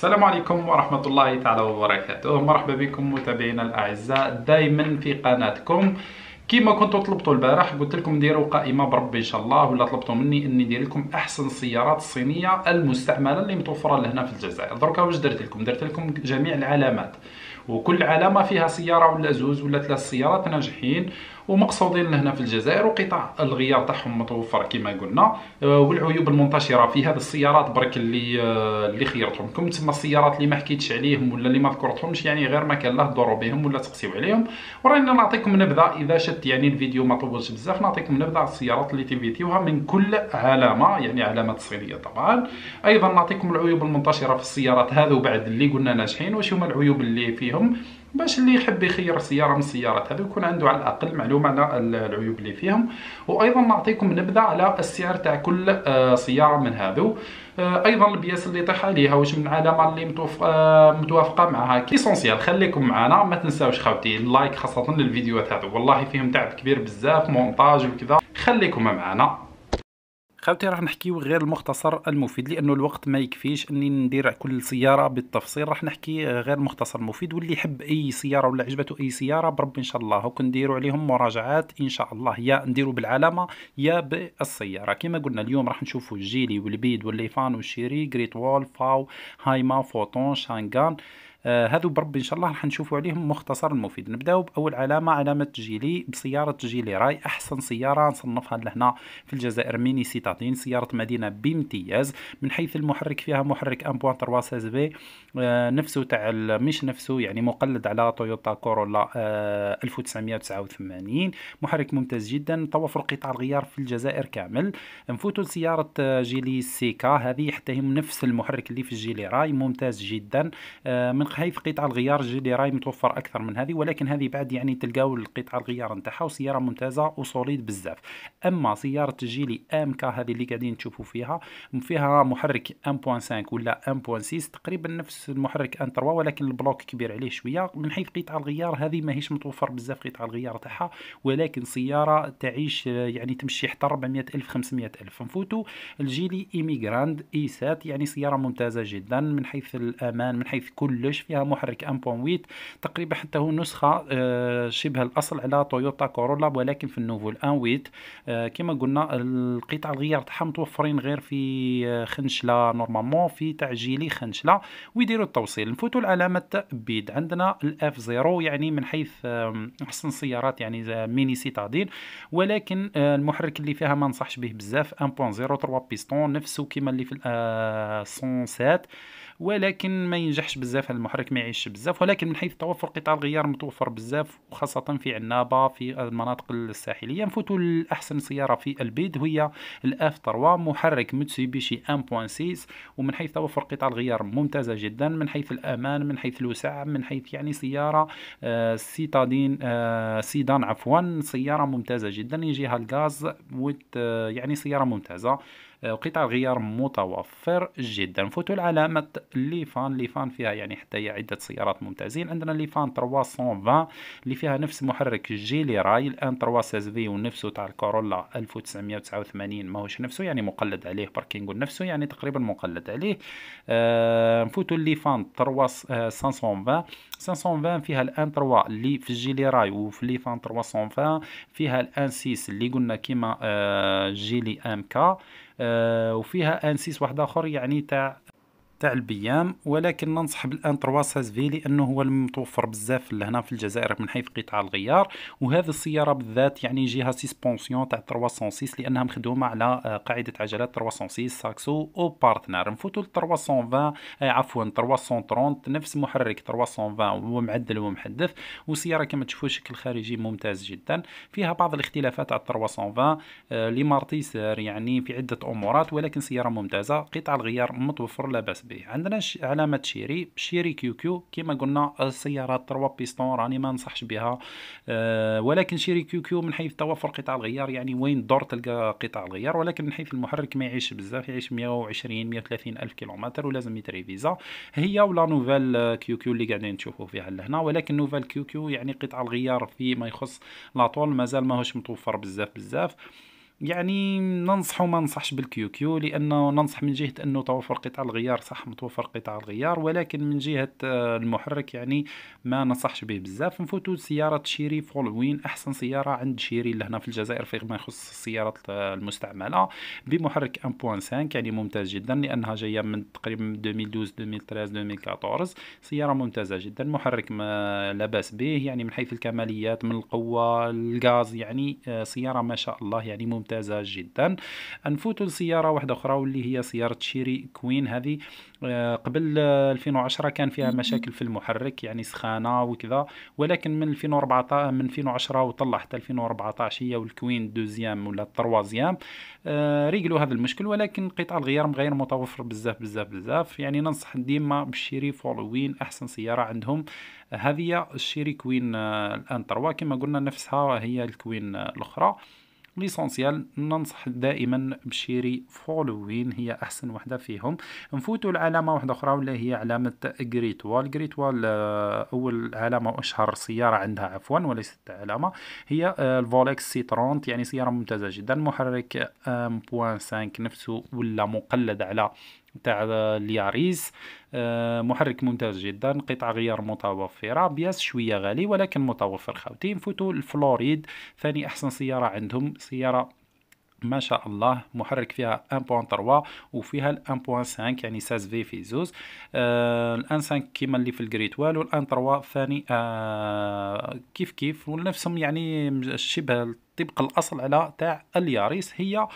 السلام عليكم ورحمة الله تعالى وبركاته مرحبا بكم متابعينا الأعزاء دائما في قناتكم كما كنت طلبتوا البارح قلت لكم ديروا قائمه بربي ان شاء الله ولا طلبتوا مني اني ندير لكم احسن السيارات الصينيه المستعمله اللي متوفره لهنا في الجزائر دركا واش درت لكم درت لكم جميع العلامات وكل علامه فيها سياره ولا زوز ولا ثلاث سيارات ناجحين ومقصودين هنا في الجزائر وقطع الغيار تاعهم متوفر كما قلنا آه، والعيوب المنتشره في هذه السيارات برك اللي آه، اللي خيرتهم كم تسمى السيارات اللي ما حكيتش عليهم ولا اللي ما ذكرتهمش يعني غير ما كان لا هضروا بهم ولا تقسيو عليهم ورانا نعطيكم نبذه اذا شت يعني الفيديو ما طولش بزاف نعطيكم نبذه على السيارات اللي تيفيتيوها من كل علامه يعني علامات صينيه طبعا ايضا نعطيكم العيوب المنتشره في السيارات هذو بعد اللي قلنا ناجحين واش هما العيوب اللي فيهم باش اللي يحب يخير سياره من السيارات هذا يكون عنده على الاقل معلومه على العيوب اللي فيهم وايضا نعطيكم نبذه على السعر تاع كل آه، سياره من هذو آه، ايضا البياس اللي طيح عليها واش من علامه اللي آه، متوافقه معها كيسونسيال خليكم معنا ما تنساوش خاوتي اللايك خاصه للفيديوهات هذو والله فيهم تعب كبير بزاف مونتاج وكذا خليكم معنا خاوتي راح نحكيو غير المختصر المفيد لانه الوقت ما يكفيش اني ندير كل سياره بالتفصيل راح نحكي غير المختصر المفيد واللي يحب اي سياره ولا عجبته اي سياره بربي ان شاء الله هوك نديرو عليهم مراجعات ان شاء الله يا نديرو بالعلامه يا بالسياره كما قلنا اليوم راح نشوفوا الجيلي والبيد والليفان والشيري جريت وول فاو هايما فوتون شانغان آه، هذو برب ان شاء الله راح نشوفوا عليهم مختصر مفيد نبداو باول علامه علامه جيلي بسياره جيلي راي احسن سياره نصنفها لهنا في الجزائر ميني سيتاتين سياره مدينه بامتياز من حيث المحرك فيها محرك 1.3 16 بي نفسه تاع مش نفسه يعني مقلد على تويوتا كورولا 1989 آه، محرك ممتاز جدا توفر قطع الغيار في الجزائر كامل نفوتوا لسياره آه، جيلي سيكا هذه حتى هي نفس المحرك اللي في الجيلي راي ممتاز جدا من العمق هاي في قطع الغيار الجيلي راي متوفر اكثر من هذه ولكن هذه بعد يعني تلقاو القطع الغيار نتاعها وسياره ممتازه وسوليد بزاف اما سياره الجيلي ام كا هذه اللي قاعدين تشوفوا فيها فيها محرك 1.5 ولا 1.6 تقريبا نفس المحرك ان 3 ولكن البلوك كبير عليه شويه من حيث قطع الغيار هذه ماهيش متوفر بزاف قطع الغيار تاعها ولكن سياره تعيش يعني تمشي حتى 400 الف 500 الف نفوتوا الجيلي ايميغراند اي سات يعني سياره ممتازه جدا من حيث الامان من حيث كلش مفيش فيها محرك 1.8 تقريبا حتى هو نسخه آه، شبه الاصل على تويوتا كورولا ولكن في النوفو 1.8 آه، كما قلنا القطع الغيار تاعهم متوفرين غير في آه، خنشله نورمالمون في تعجيلي خنشله ويديروا التوصيل نفوتوا العلامه بيد عندنا الاف زيرو يعني من حيث احسن سيارات يعني ميني سيتادين ولكن المحرك اللي فيها ما نصحش به بزاف 1.0 3 بيستون نفسه كما اللي في 107 ولكن ما ينجحش بزاف هذا المحرك ما يعيش بزاف ولكن من حيث توفر قطع الغيار متوفر بزاف وخاصة في عنابة في المناطق الساحلية نفوتوا لأحسن سيارة في البيد هي الاف 3 محرك متسوبيشي 1.6 ومن حيث توفر قطع الغيار ممتازة جدا من حيث الأمان من حيث الوسع من حيث يعني سيارة آه سيتادين آه سيدان عفوا سيارة ممتازة جدا يجيها الغاز آه، يعني سيارة ممتازة آه، قطع الغيار متوفر جدا فوتو العلامة ليفان ليفان فيها يعني حتى هي عدة سيارات ممتازين عندنا ليفان 320 اللي فيها نفس محرك جيلي راي الان 316 في ونفسه تاع الكورولا 1989 ماهوش نفسه يعني مقلد عليه باركينغو نفسه يعني تقريبا مقلد عليه آه نفوتوا ليفان 320 520 فيها الان 3 اللي في الجيلي راي وفي لي فان 320 فيها الان 6 اللي قلنا كيما آه، جيلي ام كا آه، وفيها ان 6 واحد اخر يعني تاع تاع البيام ولكن ننصح بالان 300 في لانه هو المتوفر بزاف لهنا في الجزائر من حيث قطع الغيار وهذه السياره بالذات يعني جهه سيسبونسيون تاع 306 لانها مخدومه على آه، قاعده عجلات 306 ساكسو او بارتنر نفوتوا ل 320 عفوا 330 نفس محرك 320 هو معدل ومحدث وسياره كما تشوفوا الشكل الخارجي ممتاز جدا فيها بعض الاختلافات على 320 لي مارتيسر يعني في عده امورات ولكن سياره ممتازه قطع الغيار متوفر لا باس بي عندنا علامة شيري شيري كيو كيو كيما قلنا السيارة تروا بيستون راني ما ننصحش بها أه ولكن شيري كيو كيو من حيث توفر قطع الغيار يعني وين دور تلقى قطع الغيار ولكن من حيث المحرك ما يعيش بزاف يعيش 120 130 الف كيلومتر ولازم يتري فيزا هي ولا نوفال كيو كيو اللي قاعدين نشوفو فيها لهنا ولكن نوفال كيو كيو يعني قطع الغيار فيما يخص لاطول مازال ماهوش متوفر بزاف بزاف يعني ننصح وما ننصحش بالكيو كيو لانه ننصح من جهه انه توفر قطع الغيار صح متوفر قطع الغيار ولكن من جهه آه، المحرك يعني ما ننصحش به بزاف نفوتوا سياره شيري فولوين احسن سياره عند شيري لهنا في الجزائر فيما يخص السيارات آه، المستعمله بمحرك 1.5 يعني ممتاز جدا لانها جايه من تقريبا 2012 2013 2014 سياره ممتازه جدا محرك ما لاباس به يعني من حيث الكماليات من القوه الغاز يعني آه، سياره ما شاء الله يعني ممتازة ممتازه جدا نفوت لسياره واحده اخرى واللي هي سياره شيري كوين هذه آه، قبل 2010 آه، كان فيها مشاكل في المحرك يعني سخانه وكذا ولكن من 2014 من 2010 وطلع حتى 2014 هي والكوين دوزيام ولا تروازيام آه، ريقلوا هذا المشكل ولكن قطع الغيار غير متوفر بزاف بزاف بزاف يعني ننصح ديما بشيري فولوين احسن سياره عندهم هذه الشيري كوين الان تروا كما قلنا نفسها هي الكوين الاخرى ليسونسيال ننصح دائما بشيري فولوين هي احسن وحده فيهم نفوتوا لعلامه واحده اخرى ولا هي علامه جريت وال جريت وال آه، اول علامه اشهر سياره عندها عفوا وليست علامه هي آه، الفولكس سي 30 يعني سياره ممتازه جدا محرك 1.5 آه، نفسه ولا مقلد على تاع الياريس آه، محرك ممتاز جدا قطع غيار متوفرة بياس شوية غالي ولكن متوفر خاوتي نفوتو الفلوريد ثاني أحسن سيارة عندهم سيارة ما شاء الله محرك فيها 1.3 وفيها ال 1.5 يعني ساز في في زوز آه، الان 5 كيما اللي في الجريت وال الان 3 ثاني آه كيف كيف ونفسهم يعني شبه طبق الاصل على تاع الياريس هي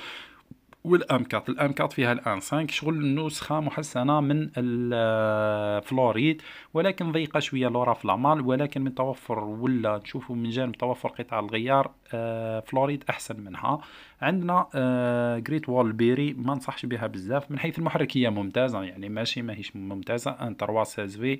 والام 4 الام 4 فيها الان 5 شغل نسخه محسنه من الفلوريد آه، ولكن ضيقه شويه لورا فلامال ولكن من توفر ولا تشوفوا من جانب توفر قطع الغيار آه، فلوريد احسن منها عندنا جريت وول بيري ما نصحش بها بزاف من حيث المحركيه ممتازه يعني ماشي ماهيش ممتازه ان 3 16 في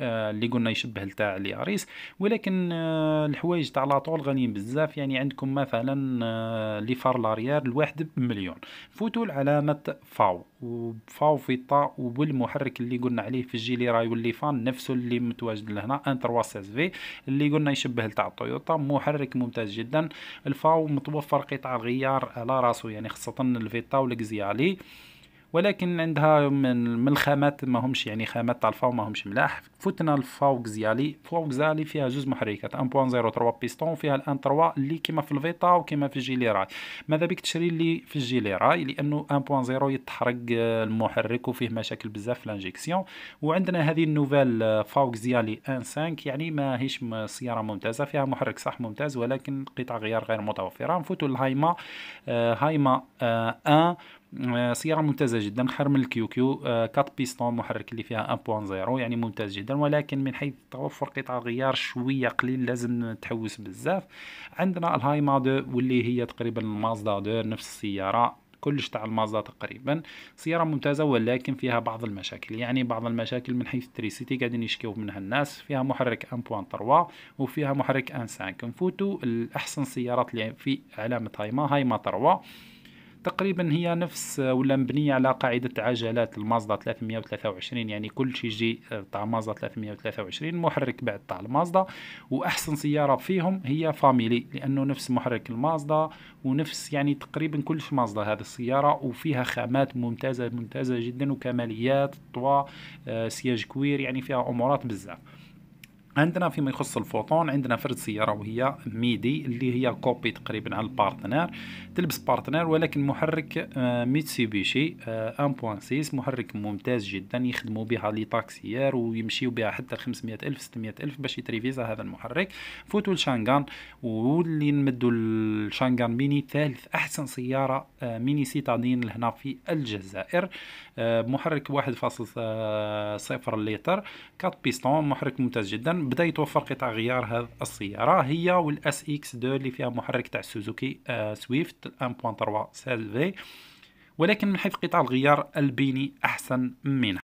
آه، اللي قلنا يشبه لتاع الياريس ولكن آه، الحوايج تاع لاطول غاليين بزاف يعني عندكم مثلا آه، لي فار لاريير الواحد بمليون فوتوا العلامة فاو وفاو في طا والمحرك اللي قلنا عليه في الجيلي راي واللي فان نفسه اللي متواجد لهنا ان 316 في اللي قلنا يشبه لتاع تويوتا محرك ممتاز جدا الفاو متوفر قطع الغيار على راسه يعني خاصة الفيتا والكزيالي ولكن عندها من الخامات ما همش يعني خامات تاع الفاو ما همش ملاح فتنا الفاو زيالي فاو زيالي فيها جوج محركات 1.03 بيستون فيها الان 3 اللي كيما في الفيتا وكيما في راي ماذا بك تشري اللي في راي لانه 1.0 يتحرق المحرك وفيه مشاكل بزاف في لانجيكسيون وعندنا هذه النوفال فاو ان 1.5 يعني ماهيش سياره ممتازه فيها محرك صح ممتاز ولكن قطع غيار غير متوفره نفوتوا الهايما آه، هايما 1 آه، سياره آه، ممتازه جدا خير من الكيو كيو 4 آه، بيستون محرك اللي فيها 1.0 يعني ممتاز جدا ولكن من حيث توفر قطع غيار شويه قليل لازم تحوس بزاف عندنا الهاي مادو واللي هي تقريبا المازدا دو نفس السياره كلش تاع المازدا تقريبا سيارة ممتازة ولكن فيها بعض المشاكل يعني بعض المشاكل من حيث التريسيتي قاعدين يشكيو منها الناس فيها محرك 1.3 وفيها محرك 1.5 نفوتو الأحسن سيارات اللي في علامة هايما هايما 3 تقريبا هي نفس آه، ولا مبنية على قاعدة عجلات المازدا 323 يعني كل شيء يجي آه، تاع مازدا 323 محرك بعد تاع المازدا وأحسن سيارة فيهم هي فاميلي لأنه نفس محرك المازدا ونفس يعني تقريبا كل في مازدا هذه السيارة وفيها خامات ممتازة ممتازة جدا وكماليات طوا آه، سياج كوير يعني فيها أمورات بزاف عندنا فيما يخص الفوتون عندنا فرد سيارة وهي ميدي اللي هي كوبي تقريبا على البارتنر تلبس بارتنر ولكن محرك آه، ميتسوبيشي 1.6 آه، محرك ممتاز جدا يخدموا بها لي تاكسيير ويمشيو بها حتى 500 ألف 600 ألف باش يتريفيزا هذا المحرك فوتو لشانغان واللي نمدوا لشانغان ميني ثالث أحسن سيارة آه، ميني سيتادين لهنا في الجزائر محرك 1.0 ليتر 4 بيستون محرك ممتاز جدا بدا يتوفر قطع غيار هذه السياره هي والاس اكس 2 اللي فيها محرك تاع سوزوكي آه سويفت 1.3 سيلفي ولكن من حيث قطع الغيار البيني احسن منها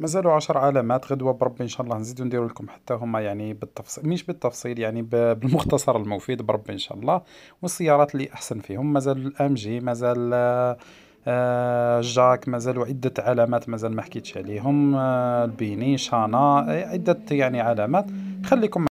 مازالوا عشر علامات غدوة بربي إن شاء الله نزيدو نديرو لكم حتى هما يعني بالتفصيل مش بالتفصيل يعني بالمختصر المفيد بربي إن شاء الله والسيارات اللي أحسن فيهم مازال الأم جي مازال آه، آه، جاك مازالوا عدة علامات مازال ما حكيتش عليهم آه، البيني شانا عدة يعني علامات خليكم